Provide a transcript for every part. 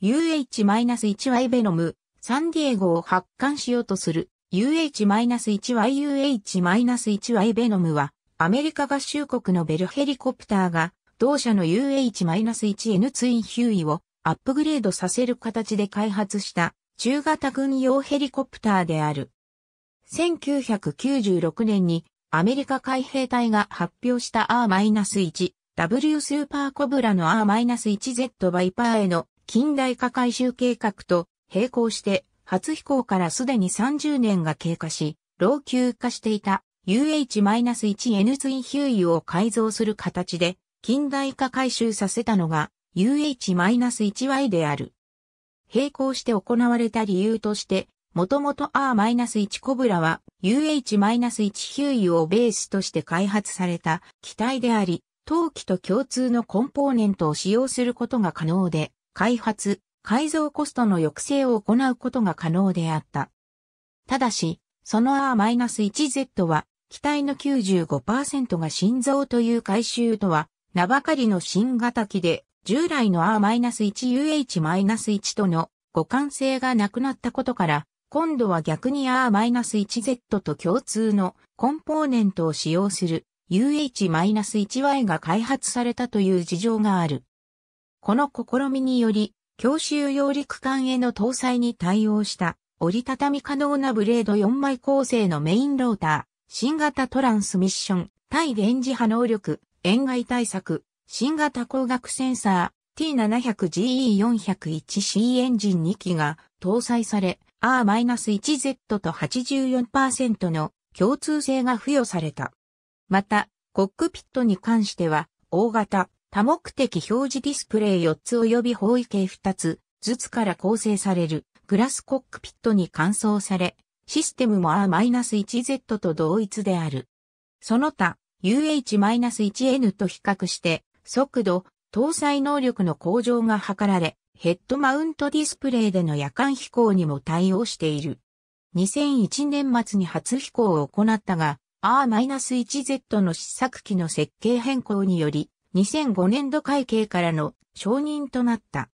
UH-1Y ベノム、サンディエゴを発刊しようとする UH-1YUH-1Y ベノムは、アメリカ合衆国のベルヘリコプターが、同社の UH-1N ツインヒューイをアップグレードさせる形で開発した中型軍用ヘリコプターである。1996年にアメリカ海兵隊が発表した R-1W スーパーコブラの R-1Z バイパーへの近代化改修計画と並行して初飛行からすでに30年が経過し、老朽化していた UH-1N ツインヒューイを改造する形で近代化改修させたのが UH-1Y である。並行して行われた理由として、もともと R-1 コブラは UH-1 ヒューイをベースとして開発された機体であり、陶器と共通のコンポーネントを使用することが可能で、開発、改造コストの抑制を行うことが可能であった。ただし、その R-1Z は、機体の95%が心臓という回収とは、名ばかりの新型機で、従来の R-1UH-1 との互換性がなくなったことから、今度は逆に R-1Z と共通のコンポーネントを使用する UH-1Y が開発されたという事情がある。この試みにより、強襲揚陸艦への搭載に対応した折りたたみ可能なブレード4枚構成のメインローター、新型トランスミッション、対電磁波能力、塩害対策、新型光学センサー T700GE401C エンジン2機が搭載され R-1Z と84%の共通性が付与された。また、コックピットに関しては、大型、多目的表示ディスプレイ4つ及び方位形2つずつから構成されるグラスコックピットに換装され、システムも R-1Z と同一である。その他、UH-1N と比較して、速度、搭載能力の向上が図られ、ヘッドマウントディスプレイでの夜間飛行にも対応している。2001年末に初飛行を行ったが、R-1Z の試作機の設計変更により、2005年度会計からの承認となった。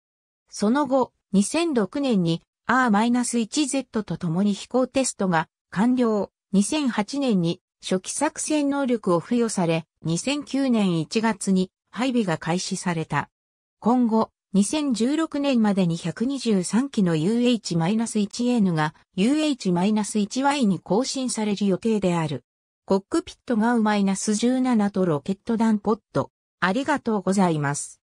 その後、2006年に R-1Z と共に飛行テストが完了。2008年に初期作戦能力を付与され、2009年1月に配備が開始された。今後、2016年までに123機の UH-1N が UH-1Y に更新される予定である。コックピットガウ -17 とロケット弾ポットありがとうございます。